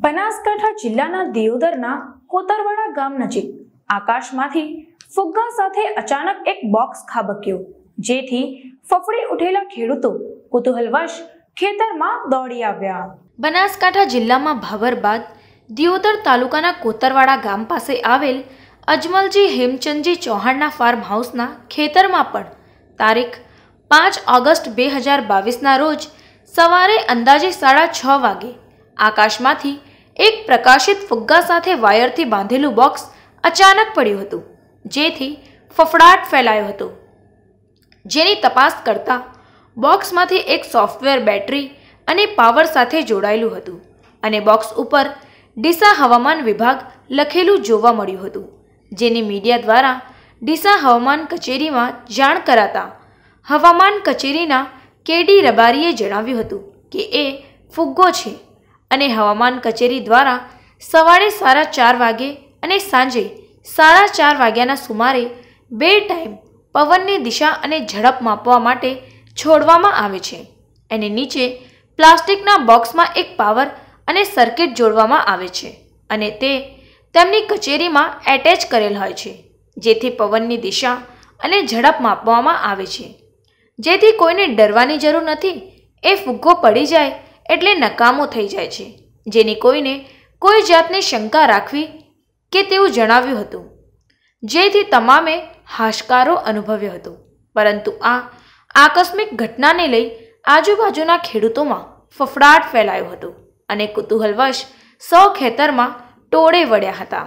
બનાસકાંઠા જિલ્લાના દિયોદરના કોતરવાડા ગામ નજીક આકાશમાંથી ફુગ્ગા સાથે અચાનક એક બોક્સ ખાબક્યો જેથી ફફડી ઉઠેલા ખેડૂતો કુતૂહલવશ ખેતરમાં દોડી આવ્યા બનાસકાંઠા જિલ્લામાં ભાવર બાદ દિયોદર તાલુકાના કોતરવાડા ગામ પાસે આવેલ અજમલજી હેમચંદજી ચૌહાણના ફાર્મ હાઉસના ખેતરમાં પણ તારીખ પાંચ ઓગસ્ટ બે હજાર બાવીસના રોજ સવારે અંદાજે સાડા છ વાગે આકાશમાંથી એક પ્રકાશિત ફુગ્ગા સાથે વાયરથી બાંધેલું બોક્સ અચાનક પડ્યું હતું જેથી ફફડાટ ફેલાયો હતો જેની તપાસ કરતા બોક્સમાંથી એક સોફ્ટવેર બેટરી અને પાવર સાથે જોડાયેલું હતું અને બોક્સ ઉપર ડીસા હવામાન વિભાગ લખેલું જોવા મળ્યું હતું જેની મીડિયા દ્વારા ડીસા હવામાન કચેરીમાં જાણ કરાતા હવામાન કચેરીના કેડી રબારીએ જણાવ્યું હતું કે એ ફુગ્ગો છે અને હવામાન કચેરી દ્વારા સવારે સાડા ચાર વાગે અને સાંજે સાડા ચાર વાગ્યાના સુમારે બે ટાઈમ પવનની દિશા અને ઝડપ માપવા માટે છોડવામાં આવે છે એને નીચે પ્લાસ્ટિકના બોક્સમાં એક પાવર અને સર્કિટ જોડવામાં આવે છે અને તે તેમની કચેરીમાં એટેચ કરેલ હોય છે જેથી પવનની દિશા અને ઝડપ માપવામાં આવે છે જેથી કોઈને ડરવાની જરૂર નથી એ ફુગ્ગો પડી જાય એટલે નકામો થઈ જાય છે જેની કોઈને કોઈ જાતને શંકા રાખવી કે તેવું જણાવ્યું હતું જેથી તમામે હાશકારો અનુભવ્યો હતો પરંતુ આ આકસ્મિક ઘટનાને લઈ આજુબાજુના ખેડૂતોમાં ફફડાટ ફેલાયો હતો અને કુતૂહલવશ સૌ ખેતરમાં ટોળે વળ્યા હતા